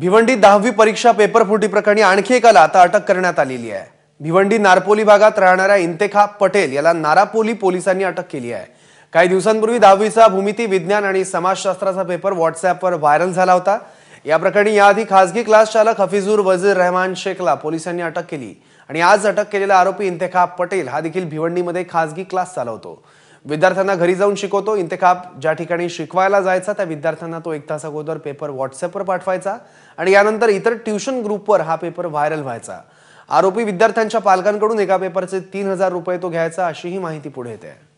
भिवंडी दहावी परीक्षा पेपर फुटी प्रकरणी आणखी एकाला आता अटक करण्यात आलेली आहे भिवंडी नारपोली भागात राहणाऱ्या इंतेखा पटेल याला नारापोली पोलिसांनी अटक केली आहे काही दिवसांपूर्वी दहावीचा भूमिती विज्ञान आणि समाजशास्त्राचा पेपर व्हॉट्सअपवर व्हायरल झाला होता या प्रकरणी याआधी खासगी क्लास चालक हफिजूर वजीर रहमान शेखला पोलिसांनी अटक केली आणि आज अटक केलेला आरोपी इंतेखा पटेल हा देखील भिवंडीमध्ये खासगी क्लास चालवतो विद्यार्थ्यांना घरी जाऊन शिकवतो इंतेखाब ज्या ठिकाणी शिकवायला जायचा त्या विद्यार्थ्यांना तो एक तास अगोदर पेपर व्हॉट्सअपवर पाठवायचा आणि यानंतर इतर ट्युशन ग्रुपवर हा पेपर व्हायरल व्हायचा आरोपी विद्यार्थ्यांच्या पालकांकडून एका पेपरचे तीन हजार रुपये तो घ्यायचा अशीही माहिती पुढे येते